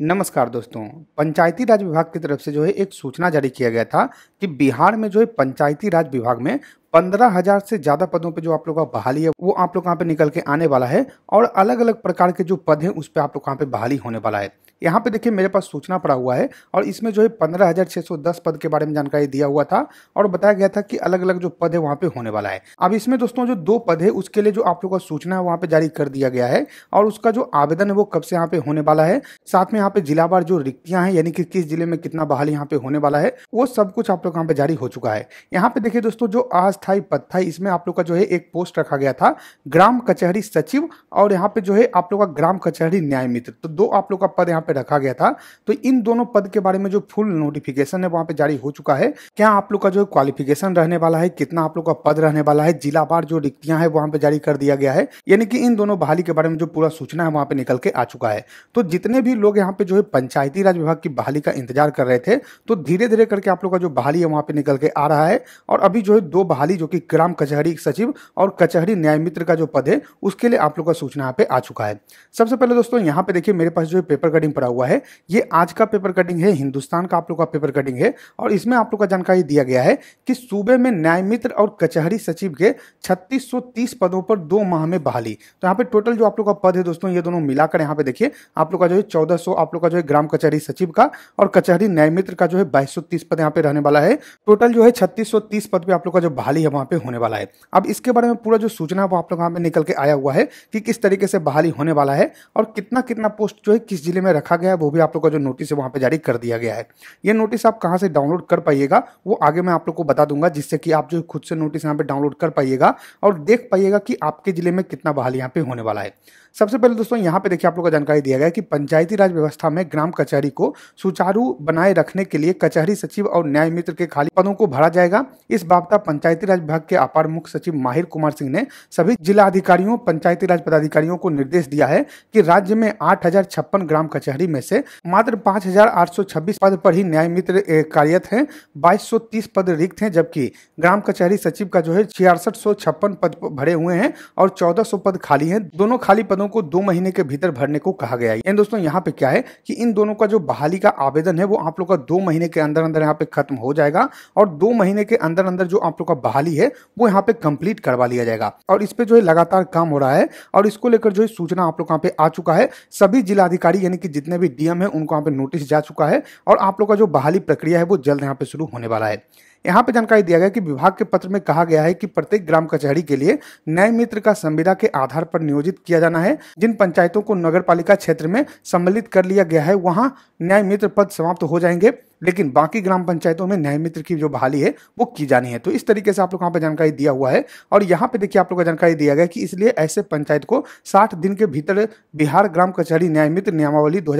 नमस्कार दोस्तों पंचायती राज विभाग की तरफ से जो है एक सूचना जारी किया गया था कि बिहार में जो है पंचायती राज विभाग में पंद्रह हजार से ज्यादा पदों पे जो आप लोग का बहाली है वो आप लोग यहाँ पे निकल के आने वाला है और अलग अलग प्रकार के जो पद हैं उस पर आप लोग कहाँ पे बहाली होने वाला है यहाँ पे देखिए मेरे पास सूचना पड़ा हुआ है और इसमें जो है पंद्रह हजार छह सौ दस पद के बारे में जानकारी दिया हुआ था और बताया गया था कि अलग अलग जो पद है वहाँ पे होने वाला है अब इसमें दोस्तों जो दो पद है उसके लिए जो आप लोगों का सूचना है वहाँ पे जारी कर दिया गया है और उसका जो आवेदन है वो कब से यहाँ पे होने वाला है साथ में यहाँ पे जिलावार जो रिक्तियां हैं यानी कि किस जिले में कितना बहाली यहाँ पे होने वाला है वो सब कुछ आप लोग यहाँ पे जारी हो चुका है यहाँ पे देखिये दोस्तों जो आज अस्थाई पद था इसमें आप लोग का जो है एक पोस्ट रखा गया था ग्राम कचहरी सचिव और यहाँ पे जो है आप लोग का ग्राम कचहरी न्याय मित्र तो दो आप लोग का पद यहाँ पे रखा गया था तो इन दोनों पद के बारे में जो फुल नोटिफिकेशन है वहाँ पे जारी हो चुका है क्या आप लोग का जो क्वालिफिकेशन रहने वाला है कितना आप लोग का पद रहने वाला है जिला बार जो रिक्तियां है वहाँ पे जारी कर दिया गया है यानी कि इन दोनों बहाली के बारे में जो पूरा सूचना है वहाँ पे निकल के आ चुका है तो जितने भी लोग यहाँ पे जो है पंचायती राज विभाग की बहाली का इंतजार कर रहे थे तो धीरे धीरे करके आप लोग का जो बहाली है वहाँ पे निकल के आ रहा है और अभी जो है दो बहाली कचहरी जो कि ग्राम कचहरी सचिव और कचहरी न्याय मित्र का जो पद है उसके लिए आप लोग का सूचना यहाँ पे आ चुका है सबसे पहले दोस्तों यहाँ पे देखिए मेरे पास जो पेपर कटिंग पड़ा हुआ है ये आज का पेपर कटिंग है हिंदुस्तान का आप लोग का पेपर कटिंग है और इसमें आप लोग का जानकारी दिया गया है कि सूबे में न्याय मित्र और कचहरी सचिव के छत्तीस पदों पर दो माह में बहाली तो यहाँ पे टोटल जो आप लोग का पद है दोस्तों ये दोनों मिलाकर यहाँ पे देखिए आप लोग का जो है चौदह आप लोग का जो है ग्राम कचहरी सचिव का और कचहरी न्याय मित्र का जो है बाईस पद यहाँ पे रहने वाला है टोटल जो है 3630 पद पे आप लोग का जो बहाली बहाली है वहाँ पे होने वाला है अब इसके बारे में पूरा जो सूचना वो आप लोग वहाँ पे निकल के आया हुआ है कि किस तरीके से बहाली होने वाला है और कितना कितना पोस्ट जो है किस जिले में रखा गया है वो भी आप लोग का जो नोटिस है वहाँ पर जारी कर दिया गया है ये नोटिस आप कहाँ से डाउनलोड कर पाइएगा वो आगे मैं आप लोग को बता दूंगा जिससे कि आप जो खुद से नोटिस यहाँ पर डाउनलोड कर पाइएगा और देख पाइएगा कि आपके जिले में कितना बहाली यहाँ पे होने वाला है सबसे पहले दोस्तों यहाँ पे देखिए आप लोग का जानकारी दिया गया है कि पंचायती राज व्यवस्था में ग्राम कचहरी को सुचारू बनाए रखने के लिए कचहरी सचिव और न्याय मित्र के खाली पदों को भरा जाएगा इस बाबता पंचायती पंचायती राज विभाग के अपर मुख्य सचिव माहिर कुमार सिंह ने सभी जिला अधिकारियों पंचायती राज पदाधिकारियों को निर्देश दिया है कि राज्य में आठ ग्राम कचहरी में से मात्र पाँच पद पर ही न्याय मित्र कार्यरत है बाईस पद रिक्त हैं जबकि ग्राम कचहरी सचिव का जो है छियासठ पद भरे हुए हैं और चौदह पद खाली है दोनों खाली पदों को दो महीने के भीतर भरने को कहा गया है दोस्तों यहाँ पे क्या है कि इन दोनों का जो बहाली का आवेदन है वो आप लोग का दो महीने के अंदर अंदर यहाँ पे खत्म हो जाएगा और दो महीने के अंदर अंदर जो आप लोग का बहाली है वो यहाँ पे कंप्लीट करवा लिया जाएगा और इस पे जो है लगातार काम हो रहा है और इसको लेकर जो है सूचना आप लोग यहाँ पे आ चुका है सभी जिलाधिकारी यानी कि जितने भी डीएम है उनको यहाँ पे नोटिस जा चुका है और आप लोग का जो बहाली प्रक्रिया है वो जल्द यहाँ पे शुरू होने वाला है यहाँ पे जानकारी दिया गया कि विभाग के पत्र में कहा गया है कि प्रत्येक ग्राम कचहरी के लिए न्याय मित्र का संविदा के आधार पर नियोजित किया जाना है जिन पंचायतों को नगर पालिका क्षेत्र में सम्मिलित कर लिया गया है वहाँ न्याय मित्र पद समाप्त हो जाएंगे लेकिन बाकी ग्राम पंचायतों में न्याय मित्र की जो बहाली है वो की जानी है तो इस तरीके से आप लोग यहाँ पर जानकारी दिया हुआ है और यहाँ पे देखिए आप लोग का जानकारी दिया गया कि इसलिए ऐसे पंचायत को साठ दिन के भीतर बिहार ग्राम कचहरी न्याय मित्र नियमावली दो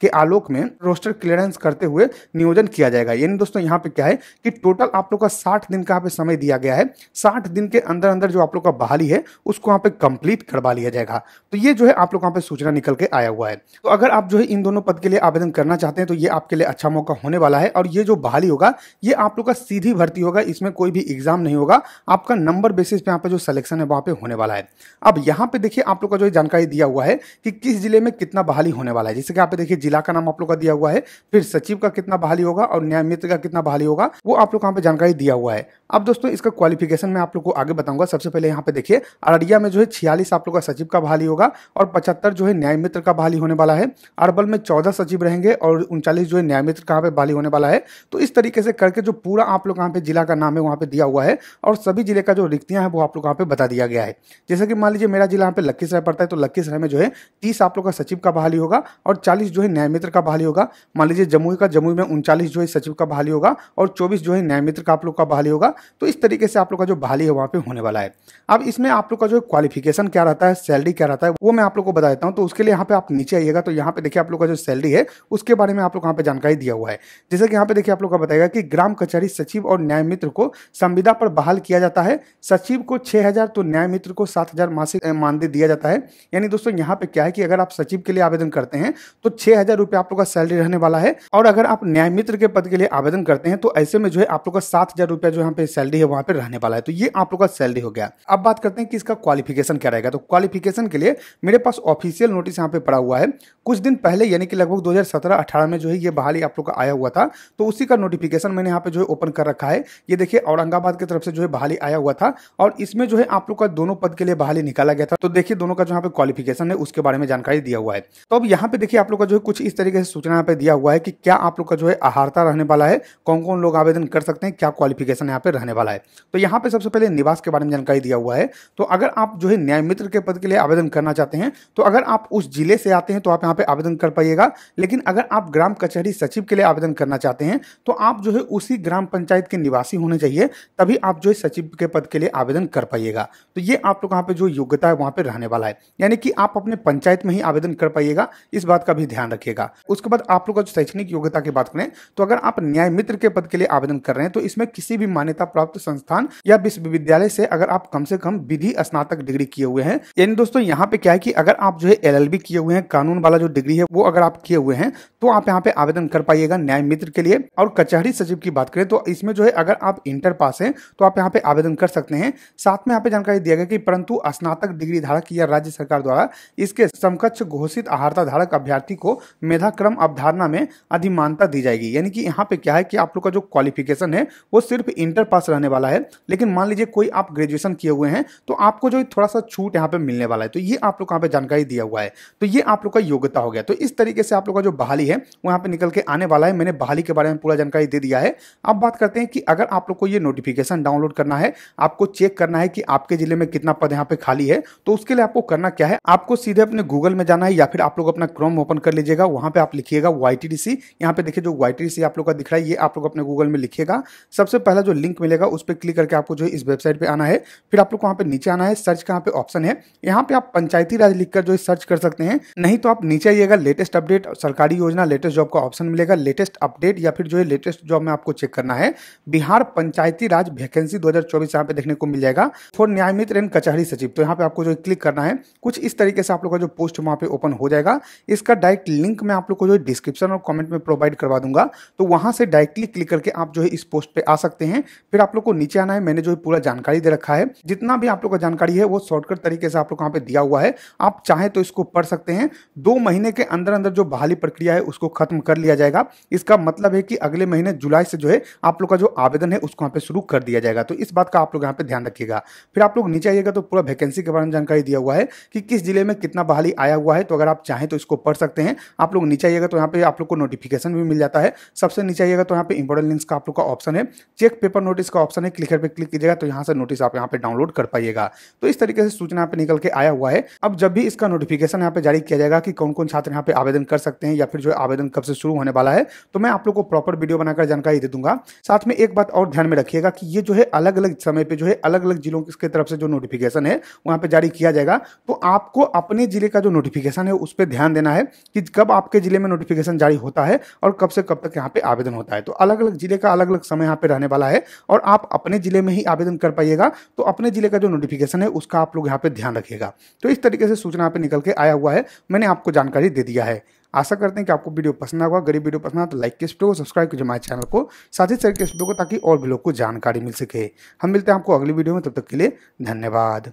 के आलोक में रोस्टर क्लियरेंस करते हुए नियोजन किया जाएगा यानी दोस्तों यहाँ पे क्या है कि टोटल आप लोग का साठ दिन का यहाँ पे समय दिया गया है साठ दिन के अंदर अंदर जो आप लोग का बहाली है उसको यहाँ पे कंप्लीट करवा लिया जाएगा तो ये जो है आप लोग यहाँ पे सूचना निकल के आया हुआ है तो अगर आप जो है इन दोनों पद के लिए आवेदन करना चाहते हैं तो ये आपके लिए अच्छा मौका होने वाला है और ये जो बहाली होगा ये आप लोग का सीधी भर्ती होगा इसमें कोई भी एग्जाम नहीं होगा आपका नंबर बेसिस पे यहाँ पे जो सिलेक्शन है वहाँ पे होने वाला है अब यहाँ पे देखिए आप लोग का जो जानकारी दिया हुआ है कि किस जिले में कितना बहाली होने वाला है जैसे कि आप देखिए जिला का नाम आप लोग का दिया हुआ है फिर सचिव का कितना बहाली होगा और न्याय मित्र का कितना बहाली होगा वो आप लोग यहाँ पे जानकारी दिया हुआ है अब दोस्तों इसका क्वालिफिकेशन मैं आप लोग को आगे बताऊंगा सबसे पहले यहाँ पे देखिए अररिया में जो है छियालीस आप लोग का सचिव का बहाली होगा और पचहत्तर जो है न्याय मित्र का बहाली होने वाला है अरबल में चौदह सचिव रहेंगे और उनचालीस जो है न्याय मित्र कहाँ पे पे बाली होने वाला है तो इस तरीके से करके जो पूरा आप लोग यहाँ पे जिला का नाम है वहाँ पे दिया हुआ है और सभी जिले का जो रिक्तियाँ हैं वो आप लोग यहाँ पे बता दिया गया है जैसे कि मान लीजिए मेरा जिला यहाँ पे लखीसराय पड़ता है तो लखीसराय में जो है तीस आप लोग का सचिव का बहाली होगा और चालीस जो है न्याय मित्र का बहाली होगा मान लीजिए जमुई का जमुई में उनचालीस जो है सचिव का बहाली होगा और चौबीस जो है न्याय मित्र का आप लोग का बहाली होगा तो इस तरीके से आप लोग का जो बहाली है वहाँ पे होने वाला है अब इसमें आप लोग का जो क्वालिफिकेशन क्या रहता है सैलरी क्या रहता है वो मैं आप लोग को बता देता हूँ तो उसके लिए यहाँ पे आप नीचे आइएगा तो यहाँ पे देखिए आप लोग का जो सैलरी है उसके बारे में आप लोग यहाँ पे जानकारी दिया हुआ है है जैसा कि यहाँ पे देखिए आप लोग का बताएगा कि ग्राम कचहरी सचिव और न्याय मित्र को संविदा पर बहाल किया जाता है सचिव को छह हजार तो न्याय मित्र को सात हजार मासिक मानदेय दिया जाता है यानी दोस्तों यहाँ पे क्या है कि अगर आप सचिव के लिए आवेदन करते हैं तो छह हजार रुपये आप लोग का सैलरी रहने वाला है और अगर आप न्याय मित्र के पद के लिए आवेदन करते हैं तो ऐसे में जो है आप लोग का सात हजार रुपया जो यहाँ पे सैलरी है वहां पे रहने वाला है तो ये आप लोग का सैलरी हो गया अब बात करते हैं कि इसका क्वालिफिकेशन क्या रहेगा तो क्वालिफिकेशन के लिए मेरे पास ऑफिशियल नोटिस यहाँ पे पड़ा हुआ है कुछ दिन पहले यानी कि लगभग दो हजार में जो है ये बहाली आप लोग का आया आया हुआ था तो उसी का नोटिफिकेशन मैंने यहाँ पे जो है ओपन कर रखा है ये देखिए औरंगाबाद की तरफ से जो है बहाली आया हुआ था और इसमें जो है आप लोग का दोनों पद के लिए बहाली निकाला गया था तो देखिए दोनों का जो यहाँ पे क्वालिफिकेशन है उसके बारे में जानकारी दिया हुआ है तो अब यहाँ पे देखिए आप लोग का जो है कुछ इस तरीके से सूचना यहाँ पे दिया हुआ है कि क्या आप लोग का जो है आहारता रहने वाला है कौन कौन लोग आवेदन कर सकते हैं क्या क्वालिफिकेशन यहाँ पे रहने वाला है तो यहाँ पे सबसे पहले निवास के बारे में जानकारी दिया हुआ है तो अगर आप जो है न्याय मित्र के पद के लिए आवेदन करना चाहते हैं तो अगर आप उस जिले से आते हैं तो आप यहाँ पे आवेदन कर पाइएगा लेकिन अगर आप ग्राम कचहरी सचिव के लिए आवेदन करना चाहते हैं तो आप जो है उसी ग्राम पंचायत के निवासी होने चाहिए तभी आप जो है सचिव के पद के लिए आवेदन कर पाइएगा तो ये आप लोग वहाँ पे जो योग्यता है वहाँ पे रहने वाला है यानी कि आप अपने पंचायत में ही आवेदन कर पाइएगा इस बात का भी ध्यान रखिएगा उसके बाद आप लोग का जो शैक्षणिक योग्यता की बात करें तो अगर आप न्याय मित्र के पद के लिए आवेदन कर रहे हैं तो इसमें किसी भी मान्यता प्राप्त संस्थान या विश्वविद्यालय से अगर आप कम से कम विधि स्नातक डिग्री किए हुए हैं यानी दोस्तों यहाँ पे क्या है कि अगर आप जो है एल किए हुए हैं कानून वाला जो डिग्री है वो अगर आप किए हुए हैं तो आप यहाँ पे आवेदन कर पाइएगा न्याय मित्र के लिए और कचहरी सचिव की बात करें तो इसमें जो है अगर आप इंटर पास हैं तो आप यहाँ पे आवेदन कर सकते हैं साथ में यहाँ पे जानकारी दिया गया कि परंतु स्नातक डिग्री धारक या राज्य सरकार द्वारा इसके समकक्ष घोषित आहारता धारक अभ्यर्थी को मेधाक्रम अवधारणा में अधिमानता दी जाएगी यानी कि यहाँ पे क्या है कि आप लोग का जो क्वालिफिकेशन है वो सिर्फ इंटर पास रहने वाला है लेकिन मान लीजिए कोई आप ग्रेजुएशन किए हुए हैं तो आपको जो थोड़ा सा छूट यहाँ पे मिलने वाला है तो ये आप लोग यहाँ पे जानकारी दिया हुआ है तो ये आप लोग का योग्यता हो गया तो इस तरीके से आप लोग का जो बहाली है वो यहाँ पे निकल के आने वाला है मैंने बहाली के बारे में पूरा जानकारी दे दिया है अब बात करते हैं कि अगर आप लोग को ये नोटिफिकेशन डाउनलोड करना है आपको चेक करना है कि आपके जिले में कितना पद यहाँ पे खाली है तो उसके लिए आपको करना क्या है आपको सीधे अपने गूगल में जाना है या फिर आप लोग अपना क्रोम ओपन कर लीजिएगा वहां पे आप लिखिएगा वाई टी डी सी यहाँ पे देखिए जो वाई टी डी सी आप लोग का दिख रहा है ये आप लोग अपने गूगल में लिखिएगा सबसे पहला जो लिंक मिलेगा उस पर क्लिक करके आपको जो इस वेबसाइट पर आना है फिर आप लोग वहाँ पे नीचे आना है सर्च का यहाँ पे ऑप्शन है यहाँ पे आप पंचायती राज लिखकर जो सर्च कर सकते हैं नहीं तो आप नीचे आइएगा लेटेस्ट अपडेट सरकारी योजना लेटेस्ट जॉब का ऑप्शन मिलेगा लेटेस्ट लेटेस्ट अपडेट या फिर जो है लेटेस्ट जॉब में आपको चेक करना है बिहार पंचायती राज वैकेंसी 2024 यहाँ पे देखने को मिल जाएगा फॉर न्यायमित्र एंड कचहरी सचिव तो यहाँ पे आपको जो क्लिक करना है कुछ इस तरीके से आप लोग का जो पोस्ट वहाँ पे ओपन हो जाएगा इसका डायरेक्ट लिंक मैं आप लोग को जो डिस्क्रिप्शन और कॉमेंट में प्रोवाइड करवा दूंगा तो वहाँ से डायरेक्टली क्लिक करके आप जो है इस पोस्ट पे आ सकते हैं फिर आप लोग को नीचे आना है मैंने जो है पूरा जानकारी दे रखा है जितना भी आप लोग का जानकारी है वो शॉर्टकट तरीके से आप लोग यहाँ पे दिया हुआ है आप चाहें तो इसको पढ़ सकते हैं दो महीने के अंदर अंदर जो बहाली प्रक्रिया है उसको खत्म कर लिया जाएगा इसका मतलब है कि अगले महीने जुलाई से जो है आप लोग का जो आवेदन है उसको यहाँ पे शुरू कर दिया जाएगा तो इस बात का आप लोग यहाँ पे ध्यान रखिएगा फिर आप लोग नीचे आइएगा तो पूरा वैकेंसी के बारे में जानकारी दिया हुआ है कि किस जिले में कितना बहाली आया हुआ है तो अगर आप चाहें तो इसको पढ़ सकते हैं आप लोग नीचे आइएगा तो यहाँ पे आप लोग को नोटिफिकेशन भी मिल जाता है सबसे नीचे आइएगा तो यहाँ पे इंपॉर्टेंट लिंक्स का आप लोग का ऑप्शन है चेक पेपर नोटिस का ऑप्शन है क्लिकर पर क्लिक कीजिएगा तो यहाँ से नोटिस आप यहाँ पे डाउनलोड कर पाइएगा तो इस तरीके से सूचना यहाँ पे निकल के आया हुआ है अब जब भी इसका नोटिफिकेशन यहाँ पे जारी किया जाएगा कि कौन कौन छात्र यहाँ पे आवेदन कर सकते हैं या फिर जो आवेदन कब से शुरू होने वाला है तो मैं आप लोग को प्रॉपर वीडियो बनाकर जानकारी दे दूंगा साथ में एक बात और ध्यान में रखिएगा कि ये जो है अलग अलग समय पर जो है अलग अलग जिलों की तरफ से जो नोटिफिकेशन है वहां पर जारी किया जाएगा तो आपको अपने जिले का जो नोटिफिकेशन है उस पर ध्यान देना है कि कब आपके जिले में नोटिफिकेशन जारी होता है और कब से कब तक यहाँ पे आवेदन होता है तो अलग अलग जिले का अलग अलग समय यहाँ पे रहने वाला है और आप अपने जिले में ही आवेदन कर पाइएगा तो अपने जिले का जो नोटिफिकेशन है उसका आप लोग यहाँ पे ध्यान रखिएगा तो इस तरीके से सूचना यहाँ पे निकल के आया हुआ है मैंने आपको जानकारी दे दिया है आशा करते हैं कि आपको वीडियो पसंद आएगा गरीब वीडियो पसंद आए तो लाइक के वीडियो को सब्सक्राइब कीजिए हमारे चैनल को साथ ही शेयर के वीडियो को ताकि और भी लोग को जानकारी मिल सके हम मिलते हैं आपको अगली वीडियो में तब तक के लिए धन्यवाद